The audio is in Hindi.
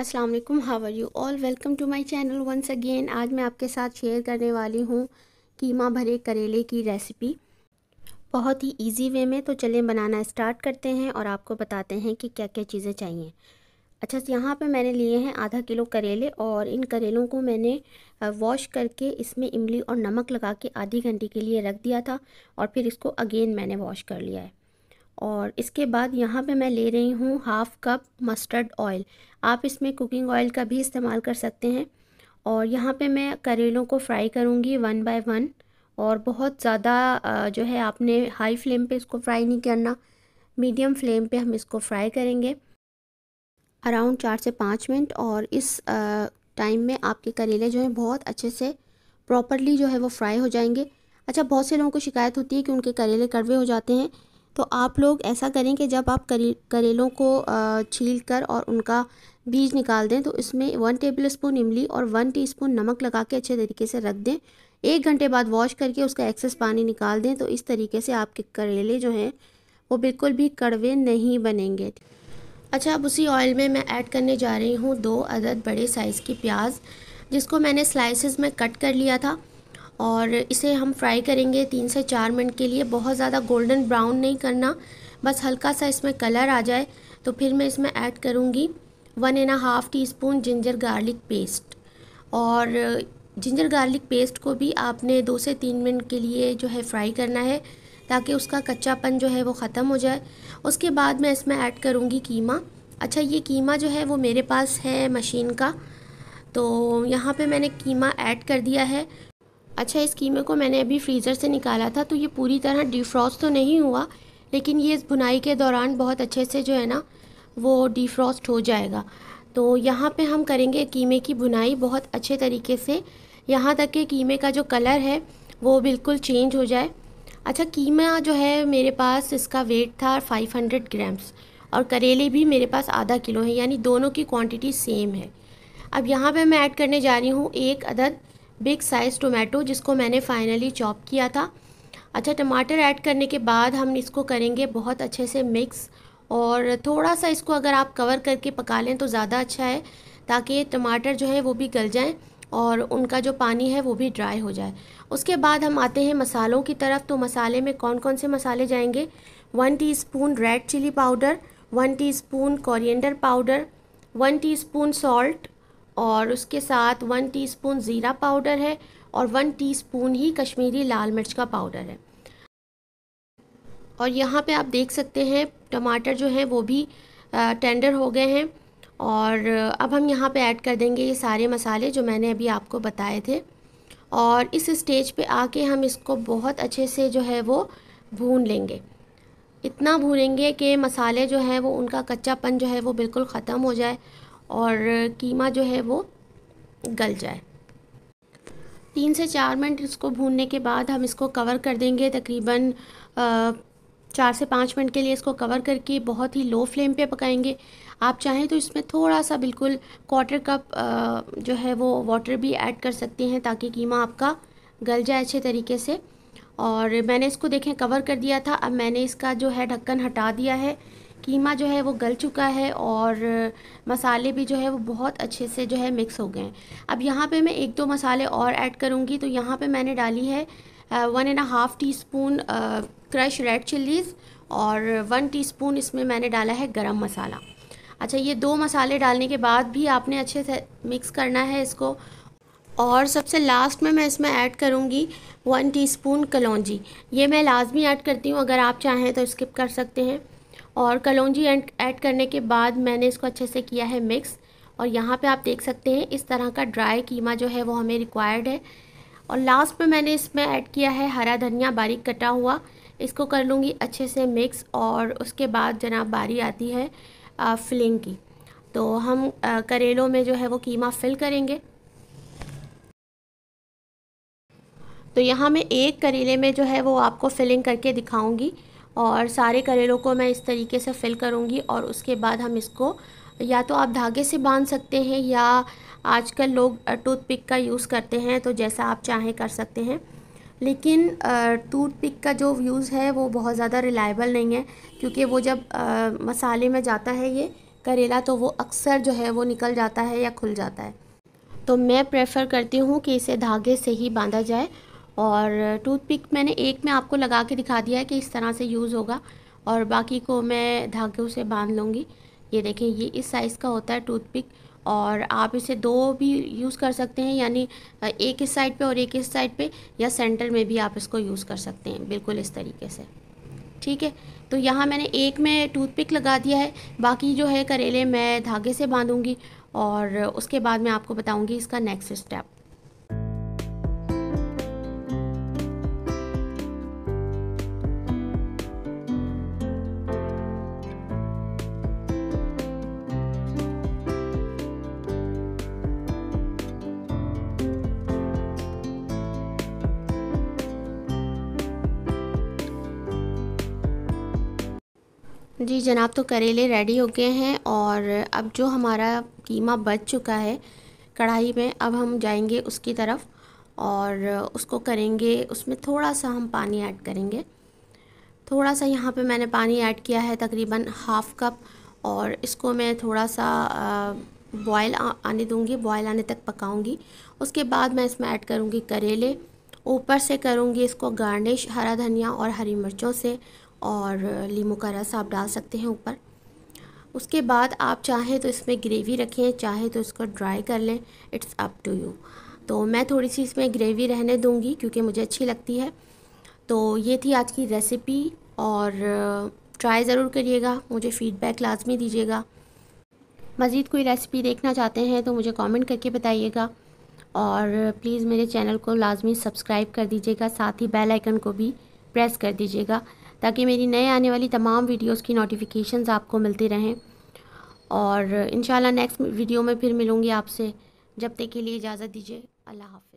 अस्सलाम वालेकुम how are you all welcome to my channel once again आज मैं आपके साथ शेयर करने वाली हूँ कीमा भरे करेले की रेसिपी बहुत ही इजी वे में तो चलें बनाना स्टार्ट करते हैं और आपको बताते हैं कि क्या क्या चीज़ें चाहिए अच्छा यहाँ पे मैंने लिए हैं आधा किलो करेले और इन करेलों को मैंने वॉश करके इसमें इमली और नमक लगा के आधी घंटे के लिए रख दिया था और फिर इसको अगेन मैंने वॉश कर लिया है और इसके बाद यहाँ पे मैं ले रही हूँ हाफ़ कप मस्टर्ड ऑयल आप इसमें कुकिंग ऑयल का भी इस्तेमाल कर सकते हैं और यहाँ पे मैं करेलों को फ्राई करूँगी वन बाय वन और बहुत ज़्यादा जो है आपने हाई फ्लेम पे इसको फ्राई नहीं करना मीडियम फ्लेम पे हम इसको फ्राई करेंगे अराउंड चार से पाँच मिनट और इस टाइम में आपके करेले जो हैं बहुत अच्छे से प्रॉपरली जो है वो फ्राई हो जाएंगे अच्छा बहुत से लोगों को शिकायत होती है कि उनके करेले कड़वे हो जाते हैं तो आप लोग ऐसा करें कि जब आप करे, करेलों को छील कर और उनका बीज निकाल दें तो इसमें वन टेबल स्पून इमली और वन टी स्पून नमक लगा के अच्छे तरीके से रख दें एक घंटे बाद वॉश करके उसका एक्सेस पानी निकाल दें तो इस तरीके से आपके करेले जो हैं वो बिल्कुल भी कड़वे नहीं बनेंगे अच्छा अब उसी ऑयल में मैं ऐड करने जा रही हूँ दो अदद बड़े साइज़ की प्याज जिसको मैंने स्लाइसिस में कट कर लिया था और इसे हम फ्राई करेंगे तीन से चार मिनट के लिए बहुत ज़्यादा गोल्डन ब्राउन नहीं करना बस हल्का सा इसमें कलर आ जाए तो फिर मैं इसमें ऐड करूँगी one and half teaspoon ginger garlic paste और जिंजर गार्लिक पेस्ट को भी आपने दो से तीन मिनट के लिए जो है फ्राई करना है ताकि उसका कच्चापन जो है वो ख़त्म हो जाए उसके बाद मैं इसमें ऐड करूँगी कीमा अच्छा ये कीमा जो है वो मेरे पास है मशीन का तो यहाँ पे मैंने कीमा ऐड कर दिया है अच्छा इस कीमे को मैंने अभी फ्रीज़र से निकाला था तो ये पूरी तरह डिफ्रॉस्ट तो नहीं हुआ लेकिन ये इस बुनाई के दौरान बहुत अच्छे से जो है ना वो डिफ्रॉस्ट हो जाएगा तो यहाँ पे हम करेंगे कीमे की बुनाई बहुत अच्छे तरीके से यहाँ तक के कीमे का जो कलर है वो बिल्कुल चेंज हो जाए अच्छा कीमा जो है मेरे पास इसका वेट था 500 ग्राम्स और करेले भी मेरे पास आधा किलो है यानी दोनों की क्वांटिटी सेम है अब यहाँ पे मैं ऐड करने जा रही हूँ एक अदद बिग साइज़ टोमेटो जिसको मैंने फाइनली चॉप किया था अच्छा टमाटर ऐड करने के बाद हम इसको करेंगे बहुत अच्छे से मिक्स और थोड़ा सा इसको अगर आप कवर करके पका लें तो ज़्यादा अच्छा है ताकि टमाटर जो है वो भी गल जाएँ और उनका जो पानी है वो भी ड्राई हो जाए उसके बाद हम आते हैं मसालों की तरफ तो मसाले में कौन कौन से मसाले जाएंगे one teaspoon red chilli powder one teaspoon coriander powder one teaspoon salt और उसके साथ वन टीस्पून ज़ीरा पाउडर है और वन टीस्पून ही कश्मीरी लाल मिर्च का पाउडर है और यहाँ पे आप देख सकते हैं टमाटर जो है वो भी टेंडर हो गए हैं और अब हम यहाँ पे ऐड कर देंगे ये सारे मसाले जो मैंने अभी आपको बताए थे और इस स्टेज पे आके हम इसको बहुत अच्छे से जो है वो भून लेंगे इतना भूनेंगे कि मसाले जो है वो उनका कच्चापन जो है वो बिल्कुल ख़त्म हो जाए और कीमा जो है वो गल जाए तीन से चार मिनट इसको भूनने के बाद हम इसको कवर कर देंगे तकरीबन चार से पाँच मिनट के लिए इसको कवर करके बहुत ही लो फ्लेम पे पकाएंगे आप चाहें तो इसमें थोड़ा सा बिल्कुल क्वार्टर कप जो है वो वाटर भी ऐड कर सकते हैं ताकि कीमा आपका गल जाए अच्छे तरीके से और मैंने इसको देखें कवर कर दिया था अब मैंने इसका जो है ढक्कन हटा दिया है कीमा जो है वो गल चुका है और मसाले भी जो है वो बहुत अच्छे से जो है मिक्स हो गए हैं अब यहाँ पे मैं एक दो मसाले और ऐड करूँगी तो यहाँ पे मैंने डाली है one and half teaspoon crush red chillies और वन टी स्पून इसमें मैंने डाला है गरम मसाला अच्छा ये दो मसाले डालने के बाद भी आपने अच्छे से मिक्स करना है इसको और सबसे लास्ट में मैं इसमें ऐड करूँगी वन टी स्पून कलौजी ये मैं लाजमी ऐड करती हूँ अगर आप चाहें तो स्किप कर सकते हैं और कलौजी एंड ऐड करने के बाद मैंने इसको अच्छे से किया है मिक्स और यहाँ पे आप देख सकते हैं इस तरह का ड्राई कीमा जो है वो हमें रिक्वायर्ड है और लास्ट में मैंने इसमें ऐड किया है हरा धनिया बारीक कटा हुआ इसको कर लूँगी अच्छे से मिक्स और उसके बाद जनाब बारी आती है फिलिंग की तो हम करेलों में जो है वो कीमा फिल करेंगे तो यहाँ मैं एक करेले में जो है वो आपको फिलिंग करके दिखाऊंगी और सारे करेलों को मैं इस तरीके से फिल करूँगी और उसके बाद हम इसको या तो आप धागे से बांध सकते हैं या आजकल लोग टूथपिक का यूज़ करते हैं तो जैसा आप चाहें कर सकते हैं लेकिन टूथपिक का जो यूज़ है वो बहुत ज़्यादा रिलायबल नहीं है क्योंकि वो जब आ, मसाले में जाता है ये करेला तो वो अक्सर जो है वो निकल जाता है या खुल जाता है तो मैं प्रेफर करती हूँ कि इसे धागे से ही बांधा जाए और टूथपिक मैंने एक में आपको लगा के दिखा दिया है कि इस तरह से यूज़ होगा और बाकी को मैं धागे से बांध लूँगी ये देखें ये इस साइज़ का होता है टूथपिक और आप इसे दो भी यूज़ कर सकते हैं यानी एक इस साइड पे और एक इस साइड पे या सेंटर में भी आप इसको यूज़ कर सकते हैं बिल्कुल इस तरीके से ठीक है तो यहाँ मैंने एक में टूथपिक लगा दिया है बाकी जो है करेले मैं धागे से बांधूँगी और उसके बाद मैं आपको बताऊँगी इसका नेक्स्ट स्टेप जी जनाब तो करेले रेडी हो गए हैं और अब जो हमारा कीमा बच चुका है कढ़ाई में अब हम जाएंगे उसकी तरफ और उसको करेंगे उसमें थोड़ा सा हम पानी ऐड करेंगे थोड़ा सा यहाँ पे मैंने पानी ऐड किया है तकरीबन हाफ़ कप और इसको मैं थोड़ा सा बॉयल आने दूँगी बॉयल आने तक पकाऊँगी उसके बाद मैं इसमें ऐड करूँगी करेले ऊपर से करूँगी इसको गार्निश हरा धनिया और हरी मिर्चों से और लीमू का रस आप डाल सकते हैं ऊपर उसके बाद आप चाहें तो इसमें ग्रेवी रखें चाहे तो इसको ड्राई कर लें इट्स अप टू यू तो मैं थोड़ी सी इसमें ग्रेवी रहने दूंगी क्योंकि मुझे अच्छी लगती है तो ये थी आज की रेसिपी और ट्राई ज़रूर करिएगा मुझे फ़ीडबैक लाजमी दीजिएगा मज़ीद कोई रेसिपी देखना चाहते हैं तो मुझे कमेंट करके बताइएगा और प्लीज़ मेरे चैनल को लाजमी सब्सक्राइब कर दीजिएगा साथ ही बेल आइकन को भी प्रेस कर दीजिएगा ताकि मेरी नए आने वाली तमाम वीडियोस की नोटिफिकेशंस आपको मिलती रहें और इन नेक्स्ट वीडियो में फिर मिलूँगी आपसे जब तक के लिए इजाज़त दीजिए अल्लाह हाफ